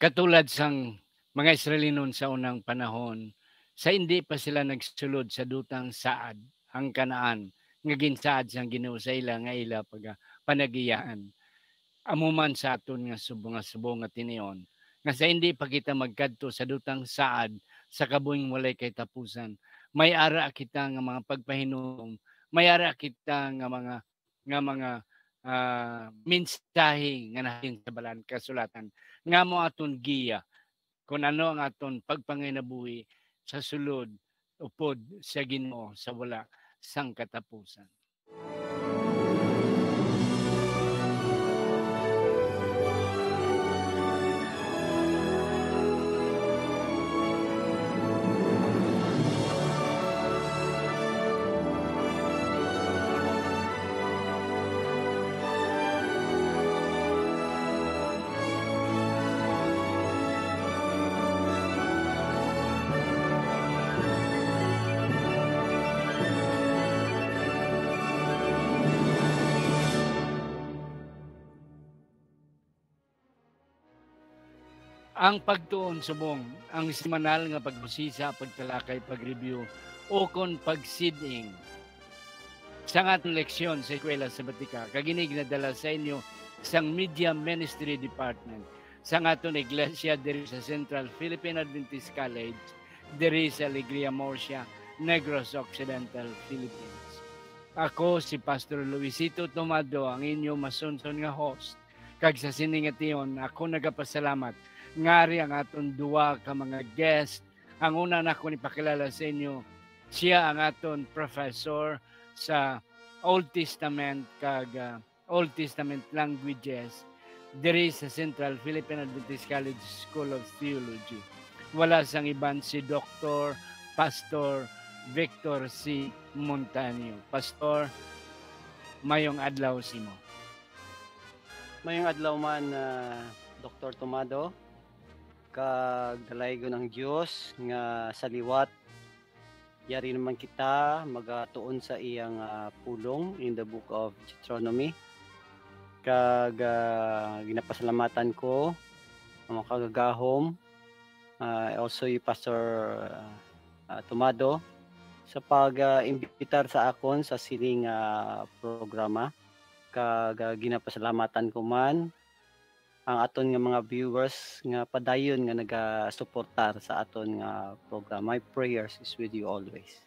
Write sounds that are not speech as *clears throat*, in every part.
Katulad sang mga Israelinon sa unang panahon, sa hindi pa sila nagsulod sa dutang saad ang kanaan, nga ginsaad sang Ginoo sa ila nga ila pag panagiyaan. Amuman sa aton nga subong nga subo nga tinion, nga sa hindi pa kita magkadto sa dutang saad sa kabuing walay kay tapusan. May ara kita nga mga pagpahinom, may ara kita nga mga nga mga uh, mensahe nga nahing sa balan kasulatan nga mo aton giya kung ano ang aton pagpanginabuhi sa sulod upod sa Ginoo sa wala sang katapusan. ang pagtuon subong ang semanal nga pagbusisa pagtalakay pagreview o kon pagsiding sa atong leksyon sa eskwela sabatika kaginig nadala sa inyo sang Media Ministry Department sa atong iglesia diri sa Central Philippine Adventist College diri sa Alegria Murcia Negros Occidental Philippines ako si Pastor Luisito Tomado ang inyo masunsun nga host kag sa siningation ako nagapasalamat ngari ang aton duwa ka mga guest. Ang una na ko nipakilala sa inyo, siya ang aton professor sa Old Testament kag uh, Old Testament languages diri sa Central Philippine Adventist College School of Theology. Wala sang iban si Dr. Pastor Victor C. Montanio. Pastor, mayong adlaw si mo. Mayong adlaw man uh, Dr. Tomado kag dalaygon ang Dios nga sa liwat yari naman kita magatuon sa iyang uh, pulong in the book of Deuteronomy kag uh, ginapasalamatan ko ang mga kagagahom uh, also yung pastor uh, uh, Tomado sa pag-imbitar sa akon sa siling uh, programa kag uh, ginapasalamatan ko man ang aton nga mga viewers nga padayon nga nagasuportar sa aton nga program. My prayers is with you always.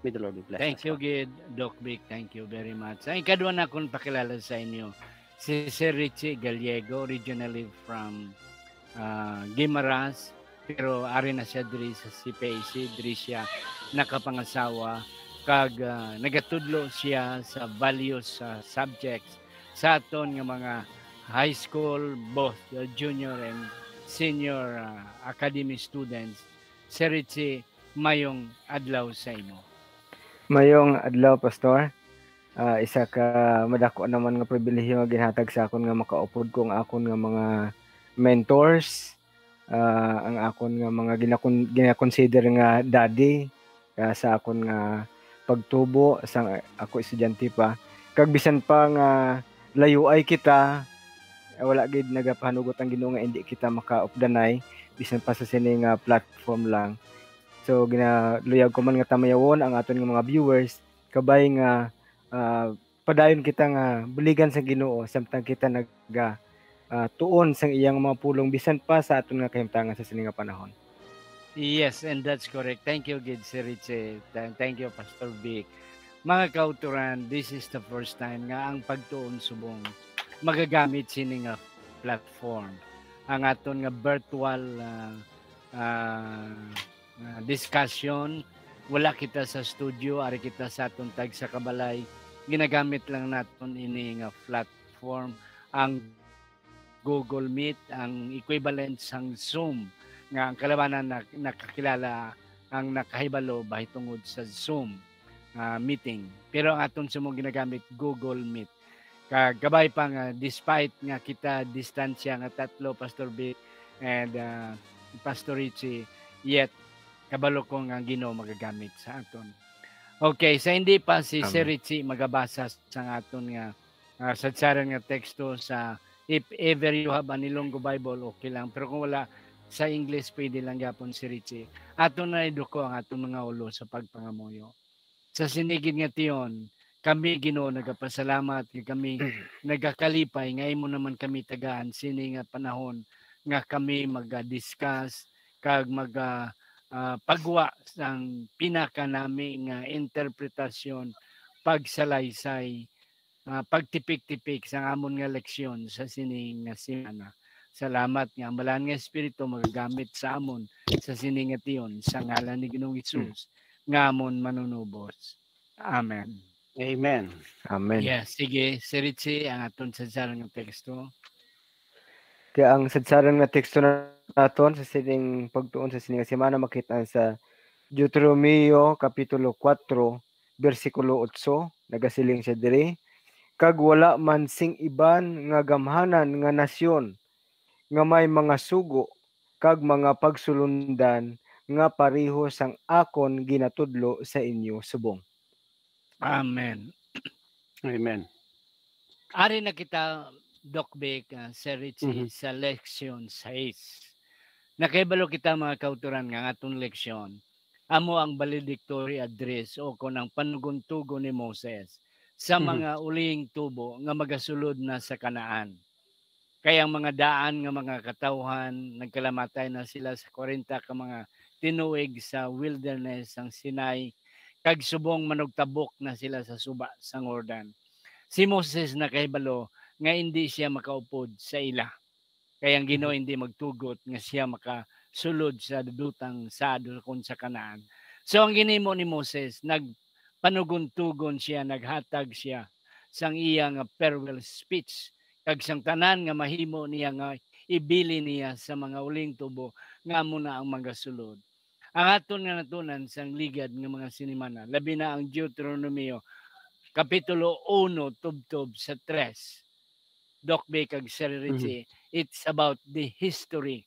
May the Lord be blessed. Thank you, Gid. Doc Vic, thank you very much. Ang ikadwa na akong pakilala sa inyo, si Sir Richie Gallego, originally from uh, Guimaras, pero ari na siya diri sa CPAC, diri siya nakapangasawa, kag uh, nagatudlo siya sa values sa uh, subjects sa aton nga mga high school, both your junior and senior uh, academy students. Sir Richie, mayong adlaw sa imo. Mayong adlaw, Pastor. Uh, isa ka madako naman nga pribilehiyo nga ginhatag sa akon nga makaupod kong akon nga mga mentors, uh, ang akon nga mga ginakon, ginakonsider nga daddy uh, sa akon nga pagtubo sa ako estudyante pa. Kag bisan pa nga layo ay kita wala gid nagapanugot ang Ginoo nga hindi kita makaupdanay bisan pa sa sini nga platform lang. So ginaluyag ko man nga tamayawon ang aton mga viewers kabay nga uh, padayon kita nga buligan sa Ginoo samtang kita nag uh, tuon sang iyang mga pulong bisan pa sa aton nga kahimtangan sa sini nga panahon. Yes, and that's correct. Thank you, Gid Sir Richie. Thank you, Pastor Vic. Mga kauturan, this is the first time nga ang pagtuon subong magagamit sini nga ah, platform ang aton nga virtual uh, uh, discussion wala kita sa studio ari kita sa aton tag sa kabalay ginagamit lang naton ini nga platform ang Google Meet ang equivalent sang Zoom nga ang kalabanan na nakakilala ang nakahibalo bahitungod sa Zoom uh, meeting. Pero ang atong sumo ginagamit Google Meet kagabay pa nga ah, despite nga kita distansya nga tatlo Pastor B and uh, Pastor Richie yet kabalo ko nga Ginoo magagamit sa aton. Okay, sa so hindi pa si Sir Richie magabasa sa aton nga uh, ah, sadsaran nga teksto sa if ever you have an Ilonggo Bible okay lang pero kung wala sa English pwede lang gapon si Richie. Aton na iduko ang aton mga ulo sa pagpangamuyo. Sa sinigid nga tiyon, kami Ginoo nagapasalamat kay kami mm. nagakalipay nga imo naman kami tagaan sini nga panahon nga kami maga-discuss kag maga uh, pagwa sang pinaka nami nga interpretasyon pagsalaysay uh, pagtipik-tipik sa amon nga leksyon sa sining nga semana. Salamat nga malan nga espiritu magagamit sa amon sa sining nga tiyon sa ngalan ni Ginoong Hesus mm. nga amon manunubos. Amen. Amen. Amen. Yeah, sige, si Richie, ang aton sadsaron ng teksto. Kaya ang sadsaron nga teksto na aton sa sining pagtuon sa sining semana makita sa Deuteronomio Kapitulo 4, versikulo 8, nagasiling siya diri, kag wala man sing iban nga gamhanan nga nasyon nga may mga sugo kag mga pagsulundan nga pareho sang akon ginatudlo sa inyo subong. Amen. Amen. Ari na kita, Doc Beck, uh, ah, Sir Richie, mm-hmm. sa leksyon 6. Nakaibalo kita mga kauturan nga atong leksyon. Amo ang valedictory address o konang panuguntugo ni Moses sa mm-hmm. mga mm-hmm. uling tubo nga magasulod na sa kanaan. Kaya ang mga daan nga mga katawhan, nagkalamatay na sila sa 40 ka mga tinuig sa wilderness ang Sinai kag subong manugtabok na sila sa suba sa Jordan. Si Moses na nakahibalo nga hindi siya makaupod sa ila. Kaya ang mhm. Ginoo hindi magtugot nga siya makasulod sa dudutang sa adulkon sa kanaan. So ang ginimo ni Moses, nagpanuguntugon siya, naghatag siya sang iya nga farewell speech kag sang tanan nga mahimo niya nga ibili niya sa mga uling tubo nga amo na ang magasulod. Ang aton nga natunan sa ligad ng mga sinimana, labi na ang Deuteronomio, Kapitulo 1, tubtob sa 3. Doc Bekag Sererici, mm-hmm. it's about the history.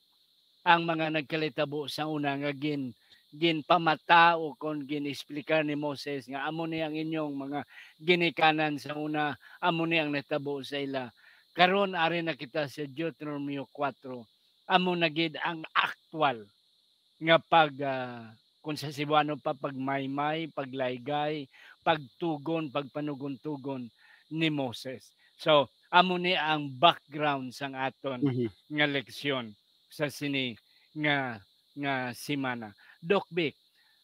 Ang mga nagkalitabo sa una nga gin, ginpamata o kon ginisplika ni Moses nga amo ni ang inyong mga ginikanan sa una, amo ni ang natabo sa ila. Karon ari na kita sa Deuteronomy 4. Amo na gid ang actual nga pag uh, kung sa Cebuano pa pag maymay, pag pagtugon, pagpanugon-tugon ni Moses. So, amo ni ang background sang aton mm-hmm. nga leksyon sa sini nga nga semana. Doc Vic,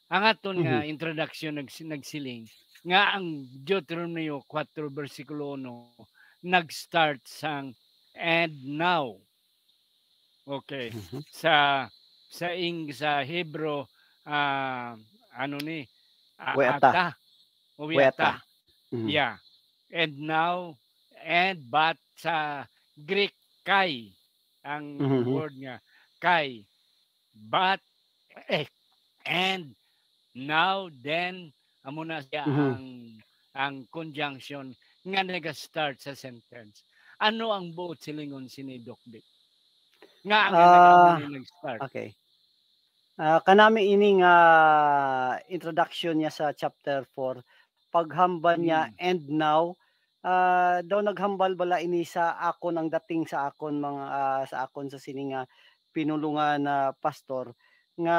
ang aton mm-hmm. nga introduction nag, nagsiling nga ang Deuteronomy 4 versikulo 1 nag-start sang and now. Okay. Mm-hmm. Sa sa ing sa Hebrew uh, ano ni uh, Weata. Weata. Mm-hmm. Yeah. And now and but sa Greek kai ang mm-hmm. word niya kai but eh, and now then amo na siya mm-hmm. ang ang conjunction nga naga-start sa sentence. Ano ang buot silingon sinidokdik? Nga ang uh, nag-start. Okay. Uh, kanami ining uh, introduction niya sa chapter 4 paghamba niya mm. and now uh, daw naghambal bala ini sa akon ang dating sa akon mga uh, sa akon sa sininga pinulungan na uh, pastor nga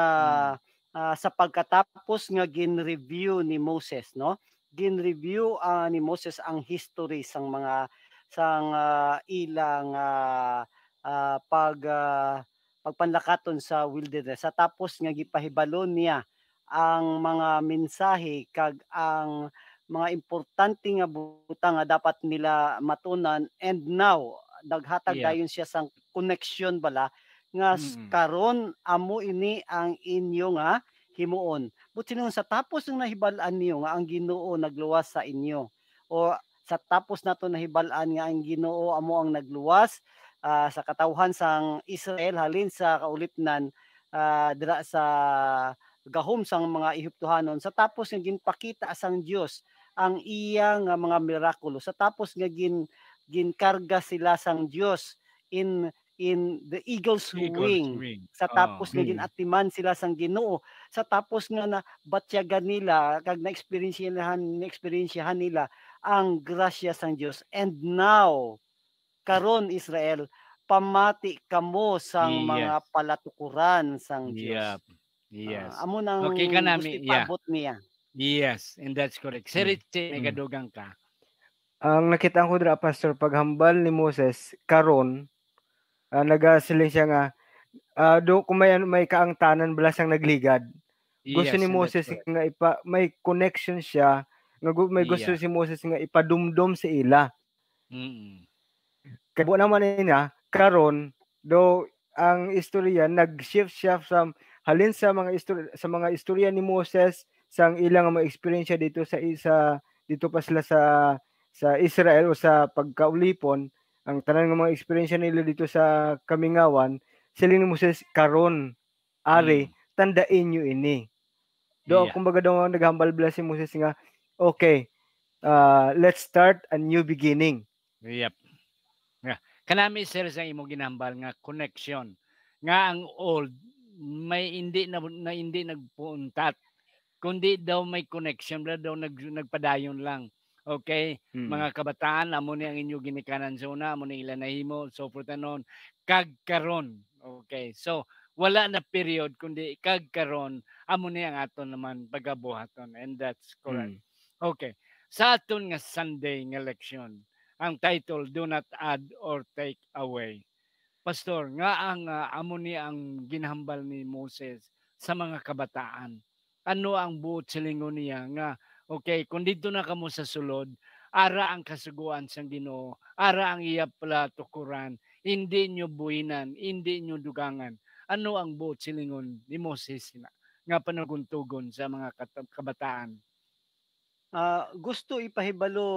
mm. uh, sa pagkatapos nga gin-review ni Moses no gin-review uh, ni Moses ang history sang mga sang uh, ilang uh, uh, pag uh, pagpanlakaton sa wilderness. Sa tapos nga gipahibalo niya ang mga mensahe kag ang mga importante nga butang nga dapat nila matunan and now naghatag yeah. dayon siya sang connection bala nga mm-hmm. karon amo ini ang inyo nga himuon but sinon sa tapos ng nahibal-an niyo nga ang Ginoo nagluwas sa inyo o sa tapos nato nahibalaan nga ang Ginoo amo ang nagluwas uh, sa katawhan sang Israel halin sa kaulipnan uh, ah, dira sa gahom sang mga Ehiptohanon sa tapos nga ginpakita sang Dios ang iya nga ah, mga mirakulo sa tapos nga gin ginkarga sila sang Dios in in the eagle's, eagle's wing. wing sa tapos oh. nga hmm. ginatiman sila sang Ginoo sa tapos nga na batyagan nila kag na experience nila na nila ang grasya sang Dios and now karon Israel pamati kamo sang yeah. mga palatukuran sang Dios. Yep. Ah, yes. Uh, amo nang okay ka nami. Yeah. niya. Yes, and that's correct. Sir, mm. nagadugang hmm. ka. Ang nakita ko dira pastor paghambal ni Moses karon uh, ah, nagasiling siya nga uh, do may may kaangtanan bala siyang nagligad. Gusto yes, ni Moses nga ipa may connection siya nga may gusto yeah. si Moses nga ipadumdum sa ila. Mm-hmm. Kay naman niya karon do ang istorya nag-shift siya from halin sa mga istorya, sa mga istorya ni Moses sa ilang mga experience dito sa isa dito pa sila sa sa Israel o sa pagkaulipon ang tanan ng mga experience nila dito sa Kamingawan sila ni Moses karon ari mm. tandain niyo ini do yeah. kumbaga daw naghambal bless si Moses nga okay uh, let's start a new beginning yep Kanami sir sa imo ginambal nga connection nga ang old may hindi na, na hindi nagpuuntat kundi daw may connection na daw nag, nagpadayon lang. Okay? Hmm. Mga kabataan, amo ni ang inyo ginikanan sa una, amo ni ilan nahimo, so forth anon. Kagkaron. Okay. So, wala na period, kundi kagkaron, amo ni ang aton naman pagabuhaton. And that's correct. Hmm. Okay. Sa aton nga Sunday nga election, ang title do not add or take away. Pastor, nga ang uh, amo ni ang ginhambal ni Moses sa mga kabataan. Ano ang buot silingon niya nga okay, kung dito na kamo sa sulod, ara ang kasuguan sa Ginoo, ara ang iya pala tukuran, hindi nyo buhinan, hindi nyo dugangan. Ano ang buot silingon ni Moses na nga panaguntugon sa mga kabataan? Ah, gusto ipahibalo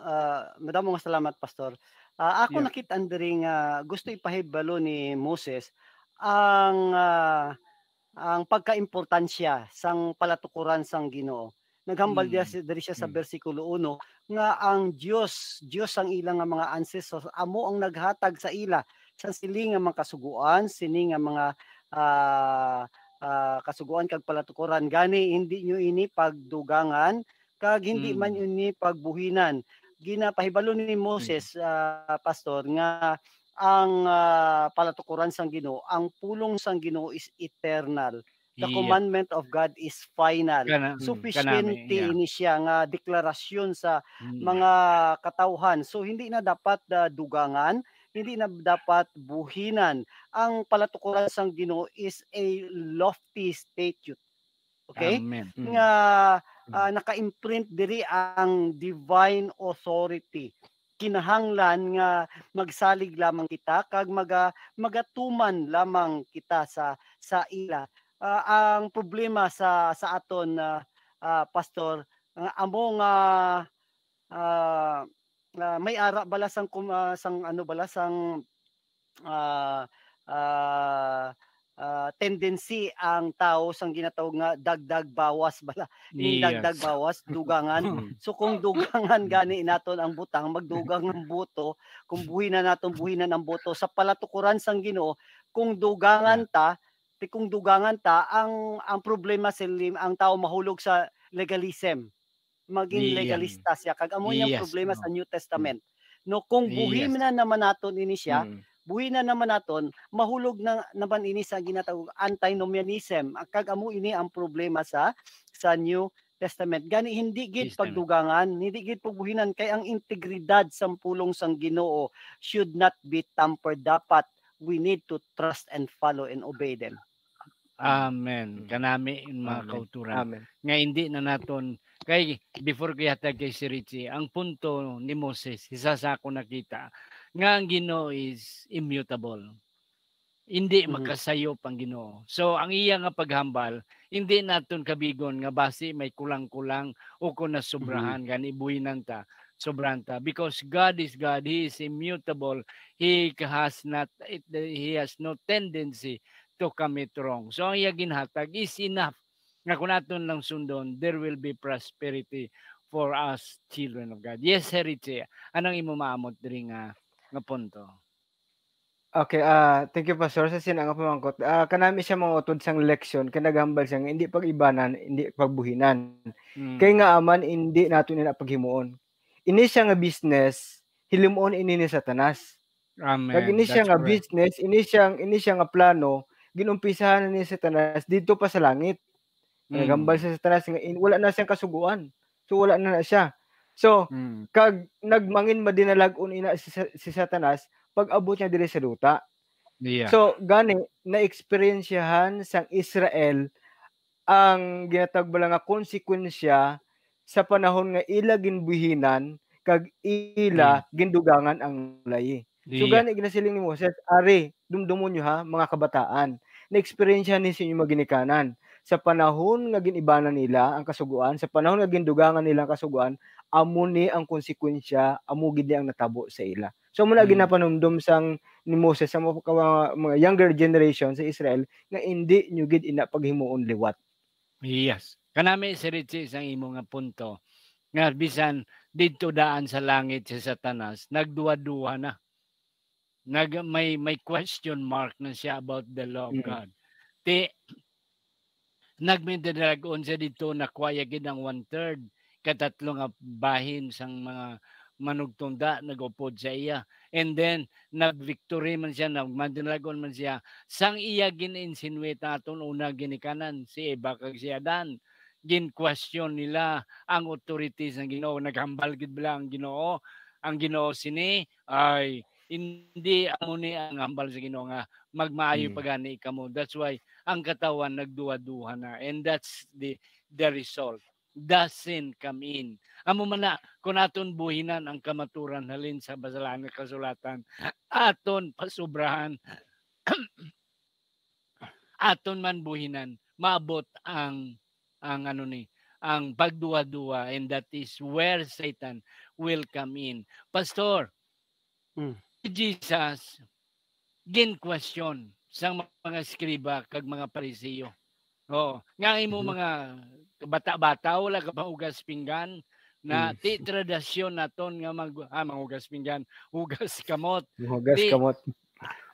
ah, madamo nga salamat pastor. Ah, ako Yeah. nakit-an diri nga gusto ipahibalo ni Moses ang ah, ang pagkaimportansya sang palatukuran sang Ginoo. Naghambal diya Mm. si- diri siya sa Mm. bersikulo 1 nga ang Dios, Dios ang ilang nga mga ancestors amo ang naghatag sa ila sa siling nga mga kasuguan, sini nga mga ah, ah, kasuguan kag palatukuran gani hindi nyo ini pagdugangan kag hindi mm. man yun ni pagbuhinan ginapahibalo ni mm. Moses uh, pastor nga ang uh, palatukuran sang Ginoo ang pulong sang Ginoo is eternal the yeah. commandment of God is final Kana, mm, sufficient yeah. ini siya nga deklarasyon sa yeah. Mm. mga katauhan so hindi na dapat uh, dugangan hindi na dapat buhinan ang palatukuran sang Ginoo is a lofty statute okay Amen. nga uh, naka-imprint diri ang divine authority kinahanglan nga magsalig lamang kita kag maga, magatuman lamang kita sa sa ila uh, ang problema sa sa aton uh, uh, pastor ang uh, amo nga uh, uh, may ara balasang uh, sang ano balasang uh, uh, uh, tendency ang tao sang ginatawag nga dagdag bawas bala *laughs* yes. dagdag bawas dugangan *laughs* hmm. so kung dugangan *laughs* gani naton ang butang magdugang ang buto kung buhi na naton buhi na ng buto sa palatukuran sang Ginoo kung dugangan ta kung dugangan ta ang ang problema sa lim ang tao mahulog sa legalism maging yeah. legalista siya kag amo yes. problema no. sa New hmm. Testament no kung buhi yes. na naman naton ini siya mm buhi na naman naton mahulog na naman ini sa ginatawag antinomianism kag amo ini ang problema sa sa New Testament gani hindi gid pagdugangan hindi gid pagbuhinan kay ang integridad sa pulong sang Ginoo should not be tampered dapat we need to trust and follow and obey them Amen. Mm. Kanami in mga kultura Nga hindi na naton kay before kay hatag kay si Richie, ang punto ni Moses, isa sa ako nakita, nga ang Ginoo is immutable. Hindi mm-hmm. makasayop ang Ginoo. So ang iya nga paghambal, hindi naton kabigon nga base may kulang-kulang o kun mm-hmm. nasobrahan mm-hmm. gani buhinan ta sobranta because God is God he is immutable he has not it, he has no tendency to commit wrong so ang iya ginhatag is enough nga kun aton lang sundon there will be prosperity for us children of God yes heritage anang imo maamot diri nga uh, nga punto. Okay, ah uh, thank you Pastor sa sinang pamangkot. Ah uh, kanami siya mga utod sang leksyon kinagambal siya hindi pag-ibanan, hindi pagbuhinan. Mm. Kay nga aman hindi nato nila paghimuon. Ini siya nga business hilimon ini ni Satanas. Amen. Kag ini siya nga right. business, ini siya ini siya nga plano ginumpisahan ni Satanas dito pa sa langit. Kinagambal hmm. mm. sa Satanas nga wala na siyang kasuguan. So wala na, na siya. So, mm. kag nagmangin madinalag unina si, si Satanas pag abot niya dire sa luta. Yeah. So, gani na-experiencehan sang Israel ang ginatag bala nga konsekwensya sa panahon nga ila ginbuhinan kag ila mm. gindugangan ang layi. Yeah. So gani ginasiling ni Moses, are, dumdumon nyo ha mga kabataan. Na-experience ni sinyo inyong maginikanan sa panahon nga ginibana nila ang kasuguan, sa panahon nga gindugangan nila ang kasuguan, amo ni ang konsekwensya, amo gid ang natabo sa ila. So muna mm. ginapanumdum sang ni Moses sa mga, mga younger generation sa Israel nga hindi nyo gid ina paghimuon liwat. Yes. Kanami si Richie sang imo nga punto nga bisan didto daan sa langit si Satanas nagduwa-duwa na. Nag may may question mark na siya about the law of mm. God. Ti on siya dito na kuya gid ang one-third katatlong bahin sang mga manugtunda nagupod sa iya and then nagvictory man siya nagmandinlagon man siya sang iya gininsinuate aton una ginikanan si Eva kag si Adan gin question nila ang authorities ng Ginoo naghambal gid bala ang Ginoo ang Ginoo sini ay hindi amo ni ang hambal sa Ginoo nga magmaayo hmm. pagani kamo that's why ang katawan nagduwa-duha na and that's the the result doesn't come in. Amo man na, kung aton buhinan ang kamaturan halin sa basalan ng kasulatan, aton pasubrahan, *clears throat* aton man buhinan, maabot ang ang ano ni ang pagduwa-duwa and that is where Satan will come in. Pastor, mm. Jesus gin question sa mga skriba kag mga pariseo. Oh, nga imo mm-hmm. mga bata-bata wala ka maugas pinggan na mm. ti tradisyon naton nga mag ah, mangugas pinggan hugas *laughs* kamot hugas kamot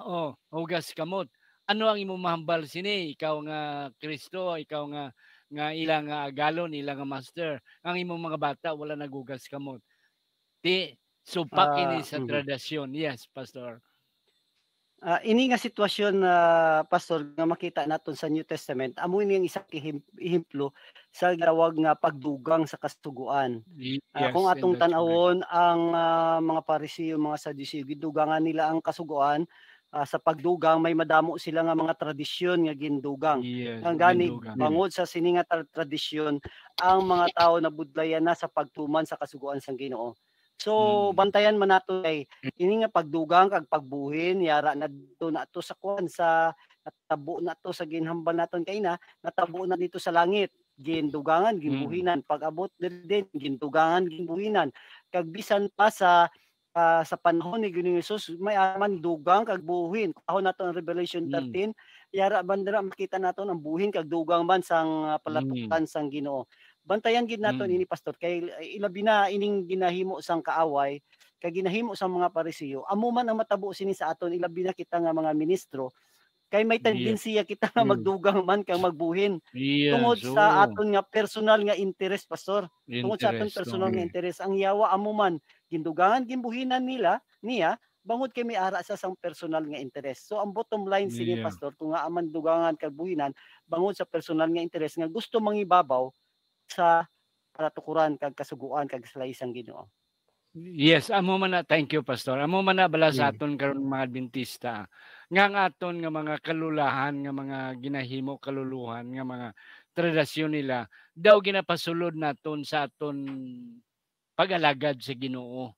ah, oh hugas kamot ano ang imo mahambal sini ikaw nga Kristo ikaw nga nga ilang nga ah, agalon ilang nga master ang imo mga bata wala nagugas kamot ti supak uh, ini ah, sa mm. tradisyon yes pastor uh, ini nga sitwasyon na uh, pastor nga makita naton sa New Testament amo ini ang isang ehemplo sa gawag nga pagdugang sa kasuguan. Ah, yes, uh, kung atong tan-awon right. ang uh, mga Pariseo, mga Sadduceo gidugangan nila ang kasuguan uh, sa pagdugang may madamo sila nga mga tradisyon nga gindugang. Yes, ang gani bangod sa sini nga tradisyon ang mga tao na budlayan na sa pagtuman sa kasuguan sang Ginoo. So hmm. bantayan man nato kay mm. ini nga pagdugang kag pagbuhin yara na to na to sa kwan sa natabo na to sa ginhambal naton kay na natabo na dito sa langit gindugangan mm. ginbuhinan hmm. pag abot din gindugangan ginbuhinan kag bisan pa sa uh, sa panahon ni Ginoong Hesus may aman dugang kag buhin kahon nato ang Revelation 13 hmm. yara bandera makita nato ang buhin kag dugang man sang ah, palatukan hmm. sang Ginoo Bantayan gid nato mm. ini pastor kay eh, ilabi na ining ginahimo sang kaaway kay ginahimo sa mga parisiyo. Amo man ang matabo sini sa aton ilabi na kita nga mga ministro kay may tendensiya yeah. kita nga mm. magdugang man kang magbuhin yeah, tungod so. sa aton nga personal nga interest pastor. Interest, tungod sa aton personal okay. nga interest ang yawa amo man gindugangan gimbuhinan nila niya bangod kay may ara sa sang personal nga interest. So ang bottom line sige yeah. pastor kung nga aman dugangan kag buhinan bangod sa personal nga interest nga gusto mangibabaw sa paratukuran kag kasuguan kag salaysang Ginoo. Yes, amo man na thank you pastor. Amo man na bala sa aton karon mga Adventista nga ang aton nga mga kalulahan nga mga ginahimo kaluluhan nga mga tradisyon nila daw ginapasulod naton sa aton pagalagad sa Ginoo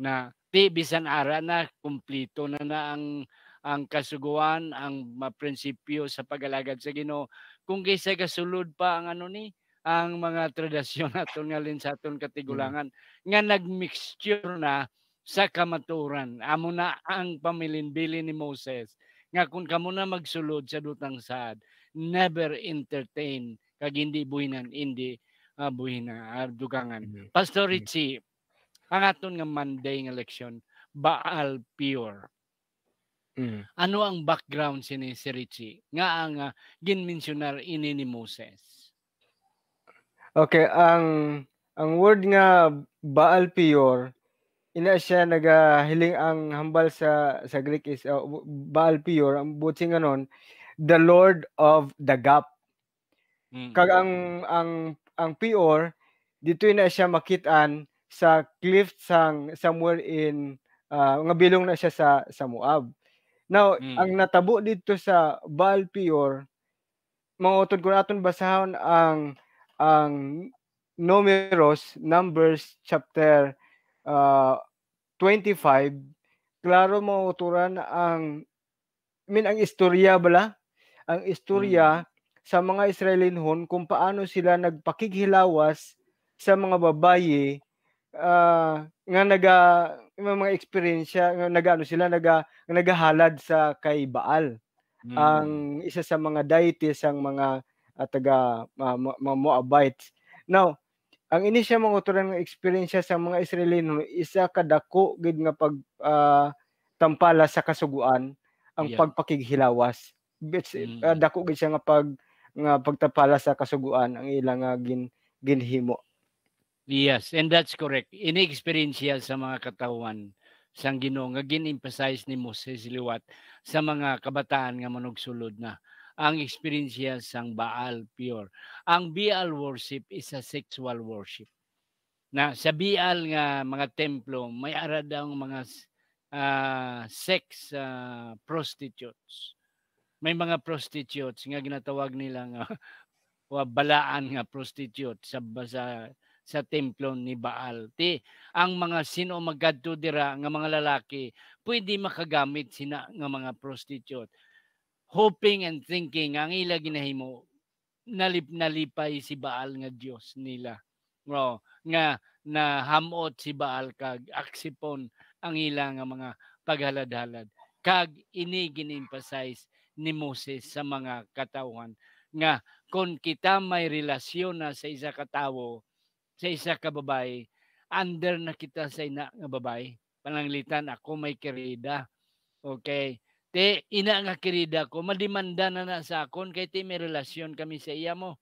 na di ara na kumpleto na na ang ang kasuguan ang prinsipyo sa pagalagad sa Ginoo kung kaysa kasulod pa ang ano ni ang mga tradisyon aton nga sa aton mm. katigulangan mm. nga nagmixture na sa kamaturan amo na ang pamilinbili ni Moses nga kun kamo na magsulod sa dutang sad, never entertain kag hindi buhinan hindi uh, buhina ardugangan. Ah, dugangan mm. Pastor mm. Richie mm. ang aton nga Monday nga leksyon Baal Pure Mm. Ano ang background sini si Richie nga ang uh, ah, ginmensionar ini ni Moses? Okay, ang ang word nga Baal Peor ina siya nagahiling ang hambal sa sa Greek is uh, Baal Peor ang buti nga nun, the Lord of the Gap. Mm. Kag ang ang ang Peor dito na siya makitaan sa cliff sang somewhere in uh, nga bilong na siya sa sa Moab. Now, mm. ang natabo dito sa Baal Peor, mga utod ko aton basahon ang ang Numeros, Numbers, chapter uh, 25, klaro mauturan ang, I mean, ang istorya bala? Ang istorya hmm. sa mga Israelinhon kung paano sila nagpakighilawas sa mga babae uh, ah, nga naga mga eksperyensya nga nagano sila naga nagahalad sa kay Baal. Hmm. Ang isa sa mga deities ang mga at taga uh, mga Moabites. Now, ang ini siya mga uturan ng experience sa mga Israelino isa kadako gid nga pag uh, tampala sa kasuguan ang yeah. pagpakighilawas. Bits, uh, dako gid siya nga pag nga pagtapala sa kasuguan ang ilang uh, gin, ginhimo. Yes, and that's correct. Ini-experience sa mga katawan sang Ginoo nga gin-emphasize ni Moses Liwat sa mga kabataan nga manugsulod na ang experience sang Baal Pure. Ang Baal worship is a sexual worship. Na sa Baal nga mga templo, may ara daw mga uh, sex uh, prostitutes. May mga prostitutes nga ginatawag nila nga uh, *laughs* balaan nga prostitute sa sa sa templo ni Baal. Ti, ang mga sino magadto dira nga mga lalaki pwede makagamit sina nga mga prostitute hoping and thinking ang ila ginahimo nalip nalipay si Baal nga Dios nila no nga hamot si Baal kag aksipon ang ila nga mga paghalad-halad kag ini gin ni Moses sa mga katawhan nga kung kita may relasyon na sa isa ka tawo sa isa ka babae under na kita sa ina nga babae pananglitan ako may kerida okay Ti ina nga kirida ko, madimanda na na sa akon kay ti may relasyon kami sa iya mo.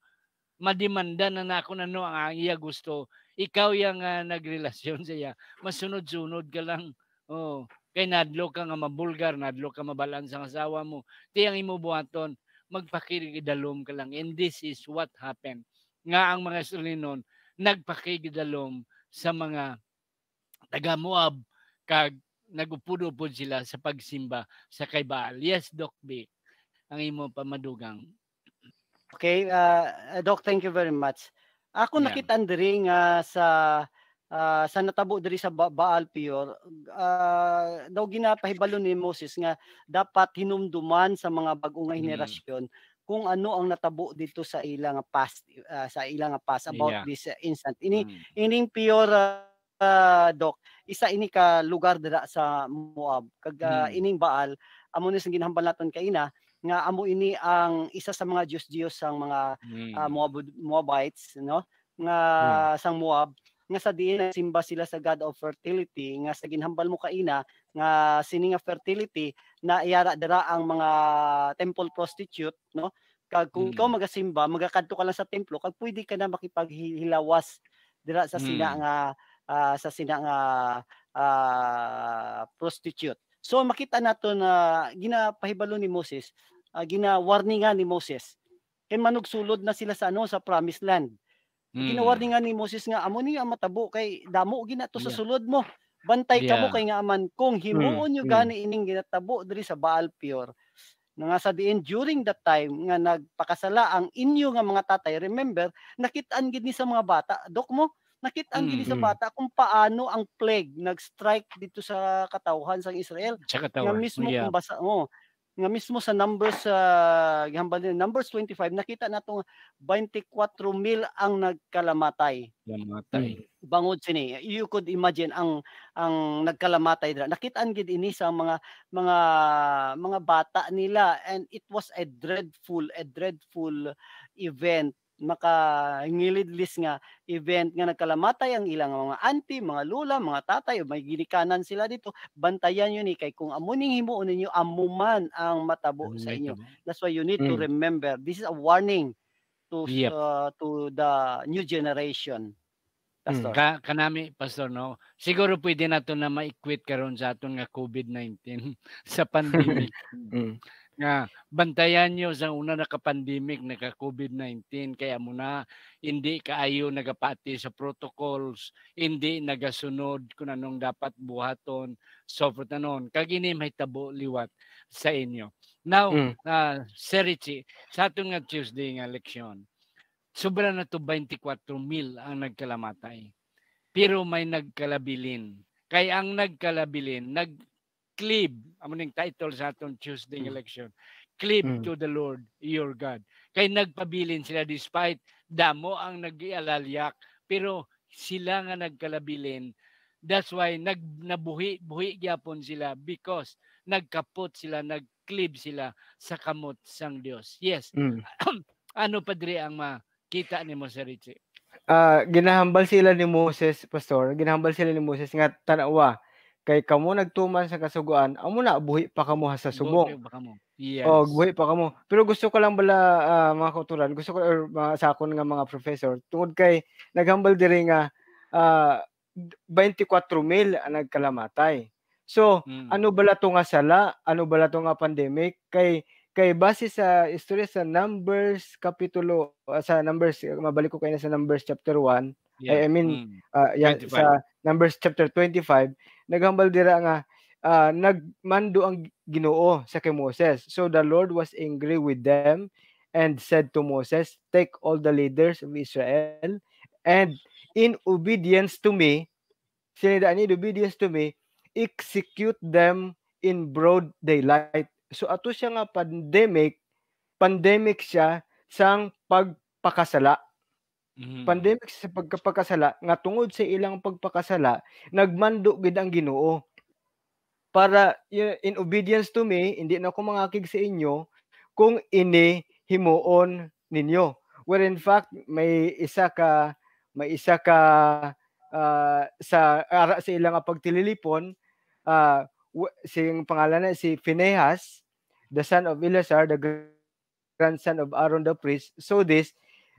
Madimanda na na ako ano ang iya gusto. Ikaw yang uh, nagrelasyon sa iya. Masunod-sunod ka lang. Oh, kay nadlo ka nga mabulgar, nadlo ka mabalan sa asawa mo. Ti ang imo buhaton magpakigidalom ka lang. And this is what happened. Nga ang mga Israelinon, nagpakigidalom sa mga taga Moab kag nagupudo po sila sa pagsimba sa kay Baal. Yes, Doc B. Ang imo pamadugang. Okay, uh, Doc, thank you very much. Ako yeah. nakita diri nga uh, sa uh, sa natabo diri sa ba- Baal Pior, uh, daw ginapahibalo ni Moses nga dapat hinumduman sa mga bagong mm. henerasyon hmm kung ano ang natabo dito sa ilang past uh, sa ilang past about yeah. this uh, instant ini mm. ining pure uh, uh, doc isa ini ka lugar dira sa Moab kag uh, hmm. ining Baal amo ni sing ginhambal naton kay ina nga amo ini ang isa sa mga Dios Dios sang mga ah, hmm. uh, Moab Moabites no nga hmm. sang Moab nga sa diin simba sila sa God of fertility nga sa ginhambal mo kaina nga sini nga fertility na iyara dira ang mga temple prostitute no kag kung hmm. ikaw magasimba magakadto ka lang sa templo kag pwede ka na makipaghilawas dira sa sina hmm. nga uh, sa sinang uh, ah, prostitute. So makita nato na ginapahibalo ni Moses, uh, ah, ginawarningan ni Moses. Kay eh, manugsulod na sila sa ano sa promised land. Mm. Ginawarningan ni Moses nga amo ni ang matabo kay damo gina to sa yeah. sulod mo. Bantay yeah. ka mo kay nga aman kung himuon mm. nyo hmm. gani ining ginatabo diri sa Baal Peor. Nga sa diin during that time nga nagpakasala ang inyo nga mga tatay remember nakitaan gid ni sa mga bata dok mo Nakita ang mm-hmm. sa bata kung paano ang plague nag-strike dito sa katauhan sa Israel. Sa mismo yeah. kung basa, oh, nga mismo sa numbers uh, numbers 25 nakita natong tong 24 mil ang nagkalamatay kalamatay mm, bangod sini you could imagine ang ang nagkalamatay dira nakitaan gid ini sa mga mga mga bata nila and it was a dreadful a dreadful event list nga event nga nagkalamatay ang ilang mga anti, mga lula, mga tatay, o may ginikanan sila dito, bantayan yun ni kay kung amuning himuon ninyo amuman ang matabo sa inyo. That's why you need mm. to remember this is a warning to yep. uh, to the new generation. Mm, pastor. Mm. Ka kanami pastor no. Siguro pwede na to na ma-equate karon sa aton nga COVID-19 *laughs* sa pandemic. *laughs* mm. mm. Nga, Bantayan nyo sa una naka-pandemic, naka-COVID-19, kaya muna hindi kaayo nagapati sa protocols, hindi nagasunod kung anong dapat buhaton, so tanon. Kagini may tabo liwat sa inyo. Now, mm. uh, Sir Richie, sa ato nga Tuesday nga leksyon, sobra na to 24 mil ang nagkalamatay. Pero may nagkalabilin. Kaya ang nagkalabilin, nag cleave amo ning title sa atong Tuesday mm. election cleave mm. to the Lord your God kay nagpabilin sila despite damo ang nagialalyak pero sila nga nagkalabilin that's why nag nabuhi buhi gyapon sila because nagkapot sila nagcleave sila sa kamot sang Dios yes mm. *clears throat* ano padre ang makita nimo sa Richie uh, ginahambal sila ni Moses pastor ginahambal sila ni Moses nga tanawa kay kamo nagtuman sa kasuguan amo na buhi pa kamo sa subong yes. oh buhi pa kamo pero gusto ko lang bala uh, mga kautulan gusto ko or, er, uh, sa akon nga mga professor tungod kay naghambal diri nga uh, ah, 24 mil ang nagkalamatay so hmm. ano bala to nga sala ano bala to nga pandemic kay kay base sa istorya sa numbers kapitulo uh, sa numbers mabalik ko kay na sa numbers chapter 1 Yeah. I, I mean, mm. uh, yeah, sa Numbers chapter 25, naghambal dira nga uh, nagmando ang Ginoo sa kay Moses. So the Lord was angry with them and said to Moses, Take all the leaders of Israel and in obedience to me, sinidaan in obedience to me, execute them in broad daylight. So ato siya nga pandemic, pandemic siya sang pagpakasala. Mm. Pandemic sa pagkapakasala nga tungod sa ilang pagpakasala nagmando gid ang Ginoo. Para in obedience to me, hindi na ko mangakig sa inyo kung ini himuon ninyo. Where in fact may isa ka may isa ka uh, sa ara ah, sa ilang pagtililipon uh, ah, sing pangalan na si Phinehas the son of Eleazar the grandson of Aaron the priest so this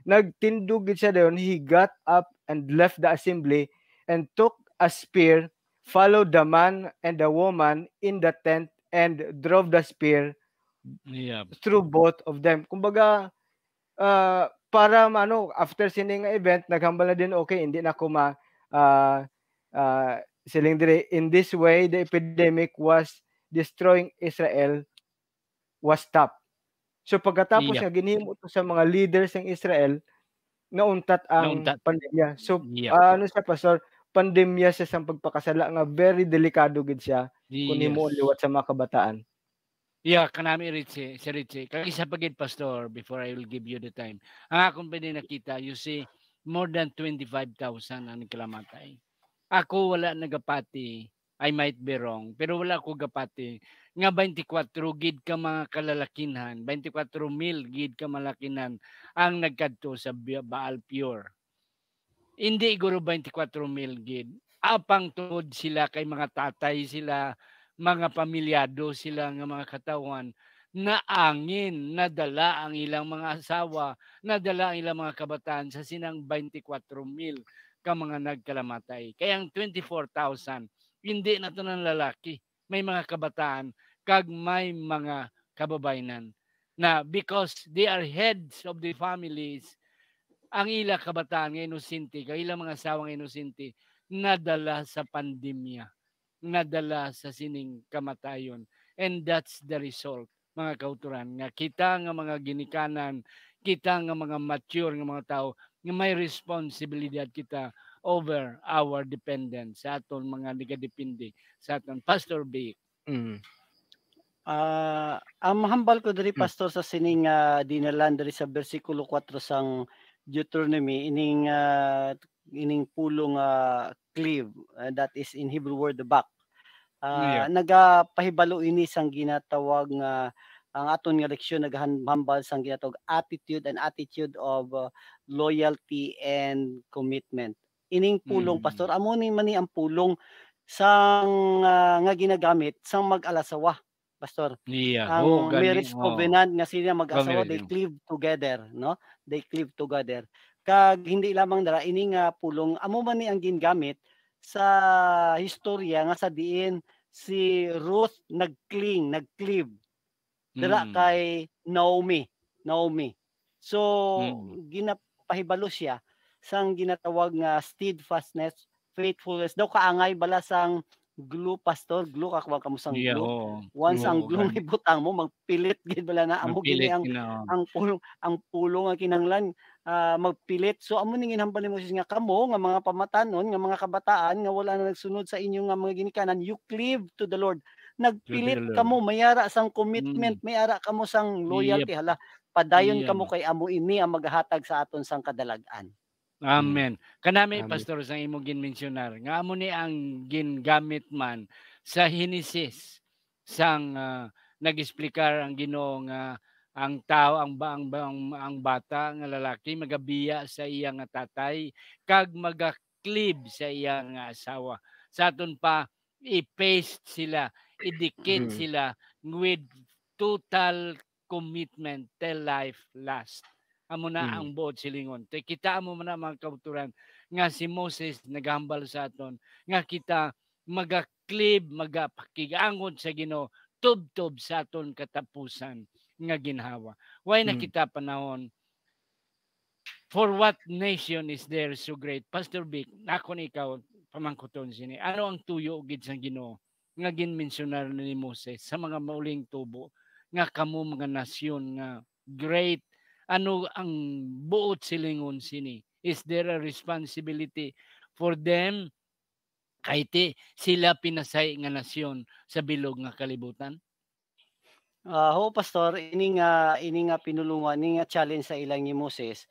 nagtindog siya doon, he got up and left the assembly and took a spear followed the man and the woman in the tent and drove the spear yeah. through both of them kumbaga uh, para ano after sining event naghambal na din okay hindi na ko ma uh, uh, siling dire in this way the epidemic was destroying Israel was stopped So pagkatapos yeah. ginihimo ginhimo to sa mga leaders ng Israel nauntat ang nauntat. pandemya. So yeah. ano siya pastor, pandemya siya sa pagpakasala nga very delikado gid siya yes. kun himo liwat sa mga kabataan. Yeah, kanami Richie, si Richie. Kag isa pa pastor before I will give you the time. Ang akong pwede nakita, you see more than 25,000 ang nagkalamatay. Ako wala nagapati. I might be wrong, pero wala ko gapati nga 24 gid ka mga kalalakinhan, 24 mil gid ka malakinan ang nagkadto sa Baal Pure. Hindi guro 24 mil gid. Apang tungod sila kay mga tatay sila, mga pamilyado sila nga mga katawan na angin nadala ang ilang mga asawa, nadala ang ilang mga kabataan sa sinang 24 mil ka mga nagkalamatay. Kaya ang 24,000, hindi na to ng lalaki. May mga kabataan kag may mga kababaynan na because they are heads of the families ang ila kabataan nga inosente kag ila mga sawang inosente nadala sa pandemya nadala sa sining kamatayon and that's the result mga kauturan nga kita nga mga ginikanan kita nga mga mature nga mga tao nga may responsibilidad kita over our dependence sa aton mga nagadepende sa aton pastor Bake. Mm. Ah, ang mahambal ko diri hmm. pastor sa sining uh, dinalan diri sa bersikulo 4 sang Deuteronomy ining uh, ining pulong uh, cleave uh, that is in Hebrew word the back. Uh, oh, yeah. nagapahibalo ini sang ginatawag nga uh, ang aton nga leksyon naghambal sang ginatawag attitude and attitude of uh, loyalty and commitment. Ining pulong mm. pastor amo ni mani ang pulong sang uh, nga ginagamit sang mag-alasawa pastor. Yeah. Ang oh, marriage oh. covenant nga sila mag-asawa they cleave together, no? They cleave together. Kag hindi lamang dara ini nga pulong amo man ni ang gingamit sa historia nga sa diin si Ruth nagcling, nagcleave dara mm. kay Naomi, Naomi. So mm. ginapahibalo siya sang ginatawag nga steadfastness, faithfulness daw kaangay bala sang glue pastor glue kakwa kamo sang glue yeah, oh. once oh, ang glue may butang mo magpilit gid wala na amo gini ang ang pulong ang pulong nga kinanglan uh, magpilit so amo ning inhambalan mo nga kamo nga mga pamatanon nga mga kabataan nga wala na nagsunod sa inyo nga mga ginikanan you cleave to the lord nagpilit the lord. kamo mayara sang commitment mm. mayara kamo sang loyalty yep. hala padayon yeah. kamo kay amo ini ang maghatag sa aton sang kadalagan Mm. Amen. Kanami Amen. pastor sa imong ginmensyonar nga amo ni ang gingamit man sa Hinisis sang uh, ah, nag-explicar ang Ginoo nga ang tao ang ang, ang, ang bata nga lalaki magabiya sa iya nga tatay kag magaklib sa iya nga asawa. Sa aton pa i-paste sila, idikit mm. sila with total commitment till life last amo na mm. ang buot silingon. Te kita amo na mga kabuturan nga si Moses naghambal sa aton nga kita magaklib magapakigangon sa Ginoo tubtob sa aton katapusan nga ginhawa. Why mm. nakita panahon For what nation is there so great? Pastor Vic, ako ni ikaw, pamangkuton sini. Ano ang tuyo gid sa Ginoo nga ginmensyunar ni Moses sa mga mauling tubo nga kamo mga nasyon nga great ano ang buot silingon sini? Is there a responsibility for them kahit sila pinasay nga nasyon sa bilog nga kalibutan? Uh, ho pastor, ini nga ini nga pinulungan ini nga challenge sa ilang ni Moses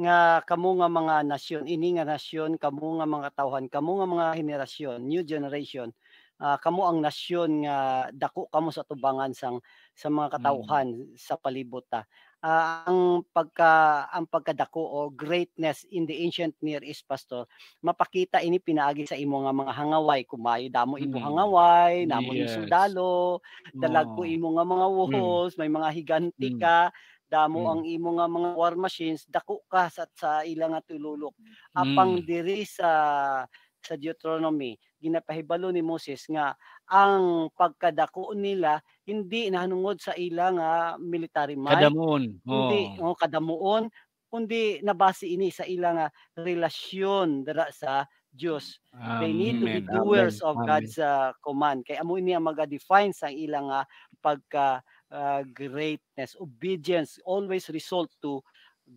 nga kamo nga mga nasyon, ini nga nasyon, kamo nga mga tawhan, kamo nga mga henerasyon, new generation, uh, ah, kamo ang nasyon nga dako kamo sa tubangan sang sa mga mm. katawhan mm. sa palibot ta uh, ang pagka ang pagkadako o greatness in the ancient Near East pastor mapakita ini pinaagi sa hmm. imo nga mga hangaway kumay damo imo mm. hangaway namo yes. sundalo dalag ko imo nga mga wuhos mm. may mga higanti mm. ka damo mm. ang imo nga mga war machines dako ka sa, sa ilang nga tululok apang mm. diri sa uh, sa Deuteronomy, ginapahibalo ni Moses nga ang pagkadako nila hindi nahanungod sa ilang uh, military might. Kadamuon. Oh. Hindi, oh, kadamoon, kundi nabase ini sa ilang uh, relasyon dara sa Dios. Um, They need to be doers amen, of God's uh, command. Kaya amo ini ang mag-define sa ilang uh, pagka uh, greatness, obedience always result to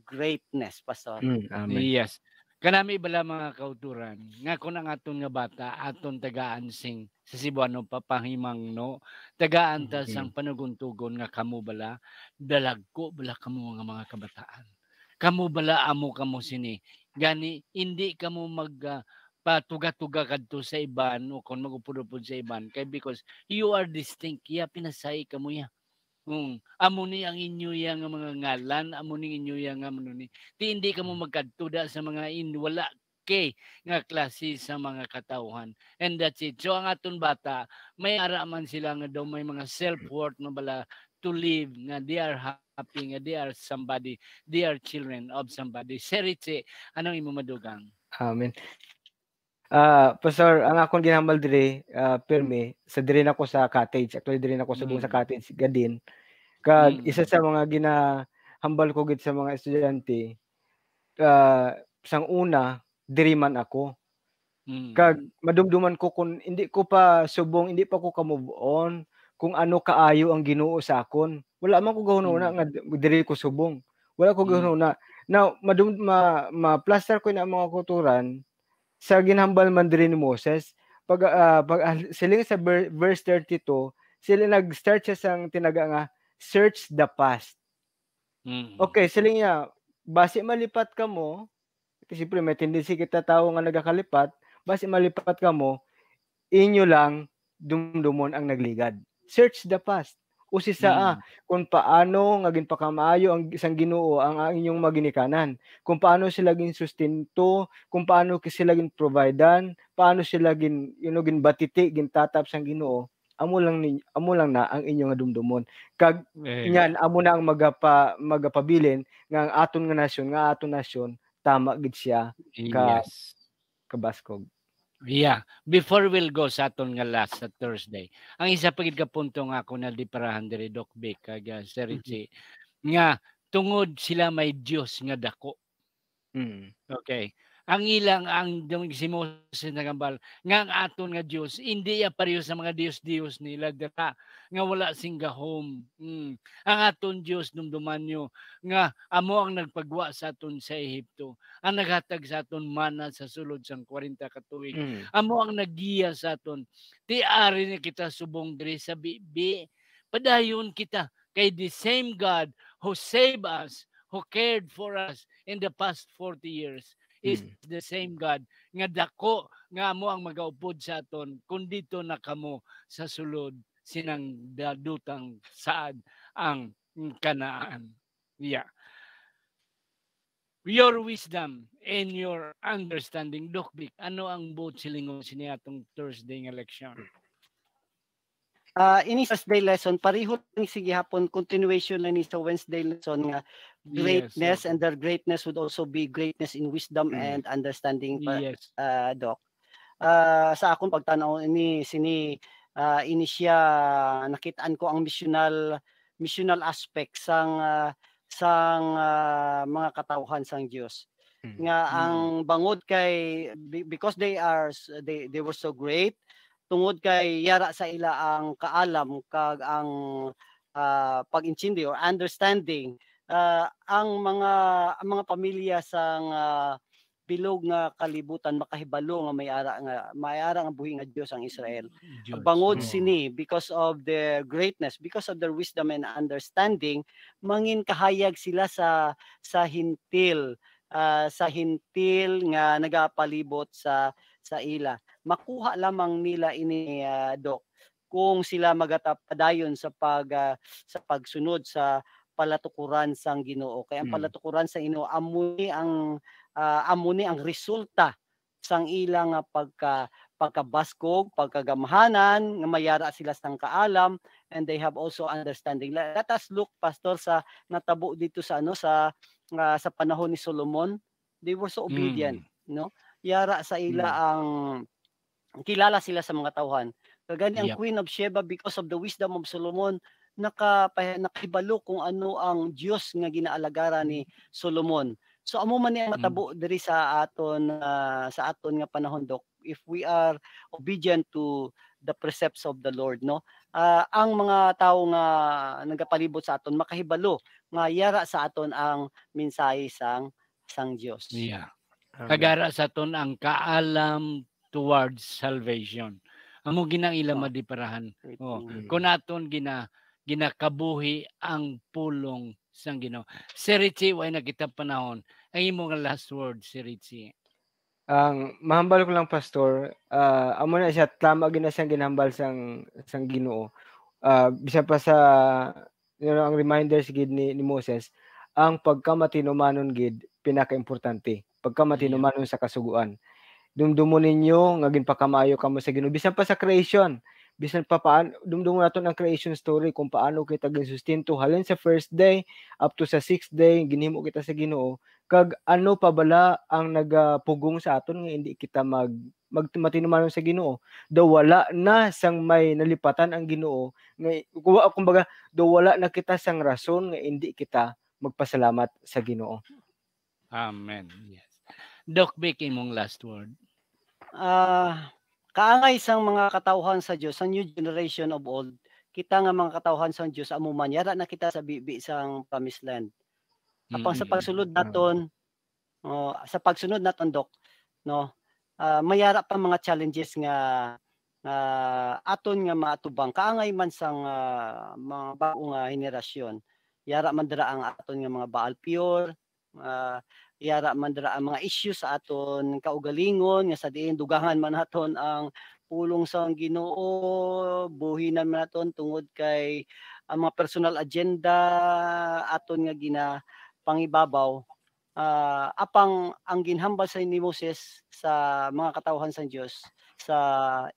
greatness, pastor. Mm, amen. Yes. Kanami bala mga kauturan, nga kung ang aton nga bata, aton tagaansing sa Cebuano papahimang no, tagaan ta sang mm-hmm. panuguntugon nga kamo bala, dalagko bala kamo nga mga kabataan. Kamo bala amo kamo sini. Gani, indi kamo mag uh, patuga-tuga kadto sa iban o no, kung magupudupod sa iban kay because you are distinct ya pinasay kamo ya Hmm. Amo ni ang inyo yang mga ngalan, amo ni inyo yang ano ni. Di hindi ka mo hmm. magkadtuda sa mga in wala kay nga klase sa mga katauhan. And that's it. So ang aton bata, may ara man sila nga daw may mga self-worth na bala to live nga they are happy nga they are somebody, they are children of somebody. Serite, anong imo madugang? Amen. Uh, ah, professor, ang akong ginhamal diri, uh, ah, pirmi, mm. sa diri na ko sa cottage. Actually, diri na ko sa mm. sa cottage, gadin. Kag mm. isa sa mga ginahambal ko git sa mga estudyante, uh, sang una, diri man ako. Mm. Kag madumduman ko kung hindi ko pa subong, hindi pa ko ka move on, kung ano kaayo ang Ginoo sa akon. Wala man ko gahununa mm. nga dire ko subong. Wala ko gahununa. Mm. Now, madum ma, ma plaster ko na mga kulturan, sa ginhambal man din ni Moses, pag, uh, pag uh, sila sa verse 32, sila nag-start siya sang tinaga nga, search the past. Mm-hmm. Okay, sila niya, base malipat ka mo, kasi siyempre may tendency kita tao nga nagakalipat, base malipat ka mo, inyo lang dumdumon ang nagligad. Search the past usi saa mm. kung paano nga ginpakamaayo ang isang Ginoo ang, ang inyong maginikanan kung paano sila gin sustento kung paano sila gin providean paano sila gin you know, gin batiti gin tatap sang Ginoo amo lang ni amo lang na ang inyo nga dumdumon kag eh, nyan amo na ang magapa magapabilin nga ang aton nga nasyon nga aton nasyon tama gid siya ka yes. kabaskog Yeah, before we'll go sa aton nga last sa Thursday. Ang isa pagid ka punto nga ako na di parahan diri Doc Vic kag Sir mm-hmm. Richie nga tungod sila may Dios nga dako. Mm. Okay ang ilang ang si Moses nagambal nga ang aton nga Dios indi ya pareho sa mga Dios-Dios nila dira nga wala sing gahom mm. ang aton Dios dumduman nyo nga amo ang nagpagwa sa aton sa Ehipto ang naghatag sa aton mana sa sulod sang 40 ka tuig mm. amo ang nagiya sa aton ti ari ni kita subong diri sa bibi padayon kita kay the same God who saved us who cared for us in the past 40 years is mm. the same God nga dako nga mo ang magaupod sa aton kun dito na kamo sa sulod sinang dadutang saad ang kanaan. Yeah. Your wisdom and your understanding. Dokbik, ano ang boat silingon siniya atong Thursday nga election? uh, ah, ini Thursday lesson, pareho lang sige hapon, continuation lang ni sa Wednesday lesson nga greatness yes, and their greatness would also be greatness in wisdom mm. and understanding pa, yes. uh, doc uh, sa akong pagtanaw ini eh, sini uh, ah, ini siya nakitaan ko ang missional missional aspect sang uh, sang uh, mga katauhan sang Dios mm. nga ang mm. bangod kay because they are they they were so great tungod kay yara sa ila ang kaalam kag ang uh, pag or understanding uh, ang mga ang mga pamilya sa uh, bilog nga kalibutan makahibalo nga may ara nga may ara nga buhi nga Dios ang Israel. Diyos. Bangod mm. sini because of their greatness, because of their wisdom and understanding, mangin kahayag sila sa sa hintil uh, sa hintil nga nagapalibot sa sa ila. Makuha lamang nila ini uh, dok kung sila magatapadayon sa pag uh, sa pagsunod sa palatukuran sang Ginoo kay ang hmm. palatukuran sa Ginoo amuni ang uh, amuni ang resulta sang ilang uh, pagka pagkabaskog, pagkagamhanan, nga mayara sila sang kaalam and they have also understanding. Let us look pastor sa natabo dito sa ano sa uh, sa panahon ni Solomon, they were so obedient, mm. no? Yara sa ila mm. ang kilala sila sa mga tawhan. Kagani ang yep. Queen of Sheba because of the wisdom of Solomon, naka, nakibalo kung ano ang Dios nga ginaalagara ni mm. Solomon. So amo man niya mm. matabo mm. diri sa aton uh, sa aton nga panahon dok if we are obedient to the precepts of the Lord no uh, ang mga tao nga nagapalibot sa aton makahibalo nga yara sa aton ang mensahe sang sang Dios yeah kagara sa aton ang kaalam towards salvation amo ginang ilama oh. di oh mm-hmm. kun aton gina ginakabuhi ang pulong sang Ginoo. Si Richie, why nakita panahon. Ang imo nga last word, si Richie. Ang um, mahambal ko lang pastor, uh, amo na siya tama gina siyang ginhambal sang sang Ginoo. Uh, bisa pa sa you know, ang reminders gid ni, ni Moses, ang pagkamatinumanon gid pinakaimportante. Pagkamatinumanon sa kasuguan. Dumdumo ninyo nga ginpakamayo kamo sa Ginoo bisan pa sa creation bisan pa paan dumdum naton ang creation story kung paano kita ginsustento halin sa first day up to sa sixth day ginhimo kita sa Ginoo kag ano pa bala ang nagapugong sa aton nga hindi kita mag magmatinumanon sa Ginoo do wala na sang may nalipatan ang Ginoo nga kumbaga do wala na kita sang rason nga hindi kita magpasalamat sa Ginoo amen yes doc Beck mong last word ah uh, Kaangay sang mga katauhan sa Dios sa new generation of old kita nga mga katauhan sa Dios amuman yara na kita sa bibi sang promised land. Apang mm-hmm. sa pagsulod ah. naton oh, sa pagsunod naton dok no uh, mayara pa mga challenges nga uh, aton nga maatubang kaangay man sang uh, mga bagong uh, henerasyon yara man dira ang aton nga mga baal pure uh, iyara man dira ang mga issues sa aton kaugalingon nga sa diin dugahan man aton ang pulong sa Ginoo buhinan man naton tungod kay ang mga personal agenda aton nga gina pangibabaw uh, ah, apang ang ginhambal sa ni Moses sa mga katawhan sa Dios sa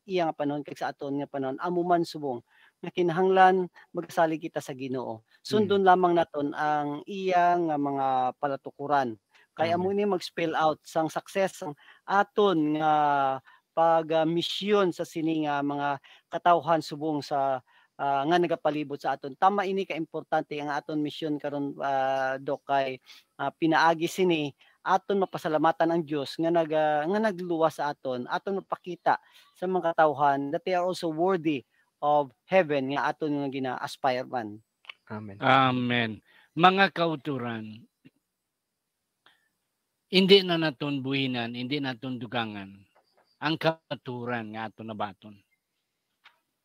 iyang panahon kay sa aton nga panahon amuman subong nga kinahanglan magsalig kita sa Ginoo. Sundon hmm. lamang naton ang iyang mga palatukuran. Kaya mm. amo ni mag-spell out sang success ang aton nga pag uh, misyon sa sini nga mga katawhan subong sa uh, nga nagapalibot sa aton. Tama ini ka importante ang aton misyon karon uh, dok kay uh, pinaagi sini aton mapasalamatan ang Dios nga nag uh, nga nagluwas sa aton, aton mapakita sa mga katawhan that they are also worthy of heaven nga aton nga gina-aspire man. Amen. Amen. Mga kauturan, hindi na naton buhinan, hindi naton dugangan ang katuran nga aton nabaton.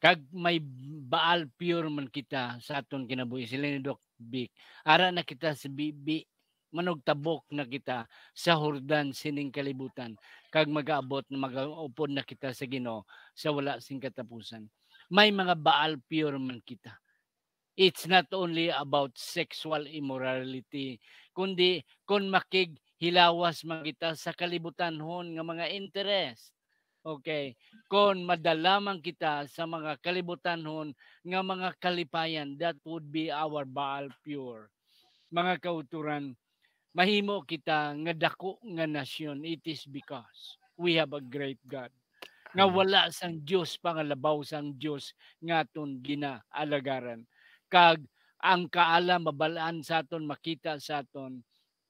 Kag may baal pure man kita sa aton kinabuhi sila ni Doc Vic. Ara na kita sa bibi manugtabok na kita sa hurdan sining kalibutan kag magaabot na magaupod na kita sa Ginoo sa wala sing katapusan may mga baal pure man kita it's not only about sexual immorality kundi kung makig hilawas magita sa kalibutanhon nga mga interes. Okay, kon madalaman kita sa mga kalibutanhon nga mga kalipayan, that would be our Baal pure. Mga kauturan, mahimo kita nga dako nga nasyon, it is because we have a great God. Nga mm. wala sang Dios pangalabaw sang Dios nga aton ginaalagaran. Kag ang kaalam mabalaan sa aton makita sa aton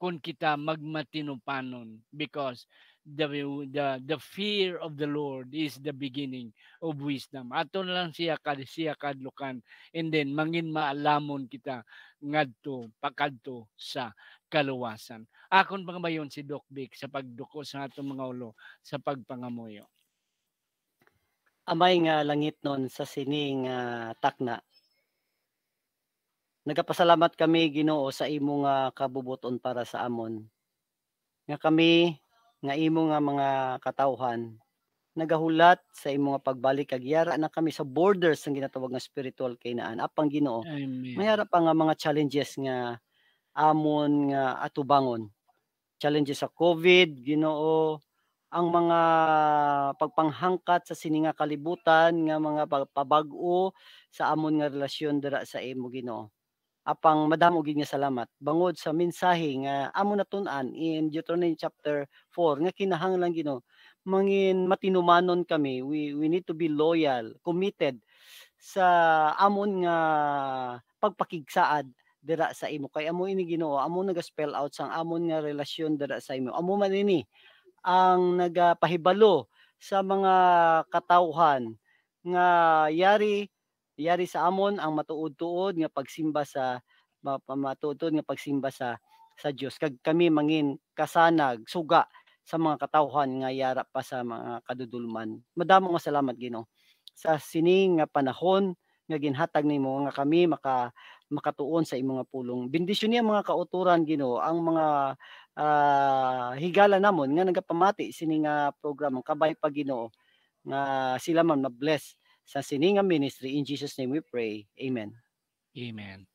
kung kita magmatinupanon because the the the fear of the Lord is the beginning of wisdom. Ato lang siya kad siya kadlukan and then mangin maalamon kita ngadto pakadto sa kaluwasan. Akon pang bayon si Doc Vic sa pagduko sa atong mga ulo sa pagpangamuyo. Amay nga langit non sa sining uh, takna Nagapasalamat kami Ginoo sa imong nga ah, kabubuton para sa amon. Nga kami nga imong nga ah, mga katawhan nagahulat sa imong ah, pagbalik kag yara na kami sa borders ng ginatawag nga spiritual kinaan apang Ginoo. Mayara pa nga mga challenges nga amon nga atubangon. Challenges sa COVID, Ginoo, ang mga pagpanghangkat sa sininga kalibutan nga mga pabag-o sa amon nga relasyon dira sa imo Ginoo apang madamo gid nga salamat bangod sa mensahe nga amo natun-an in Deuteronomy chapter 4 nga kinahanglan Ginoo mangin matinumanon kami we we need to be loyal committed sa amon nga pagpakigsaad dira sa imo kay amo ini Ginoo amo naga spell out sang amon nga relasyon dira sa imo amo man ini ang nagapahibalo sa mga katawhan nga yari Yari sa amon ang matuod-tuod nga pagsimba sa matuod nga pagsimba sa sa Dios kag kami mangin kasanag suga sa mga katawhan nga yara pa sa mga kadudulman. Madamo nga salamat Ginoo sa sining nga panahon nga ginhatag nimo nga kami maka makatuon sa imong pulong. Bendisyon niya mga kauturan Ginoo ang mga uh, higala namon nga nagapamati sini nga program kabay pa Ginoo nga sila man ma-bless sa Sininga Ministry. In Jesus' name we pray. Amen. Amen.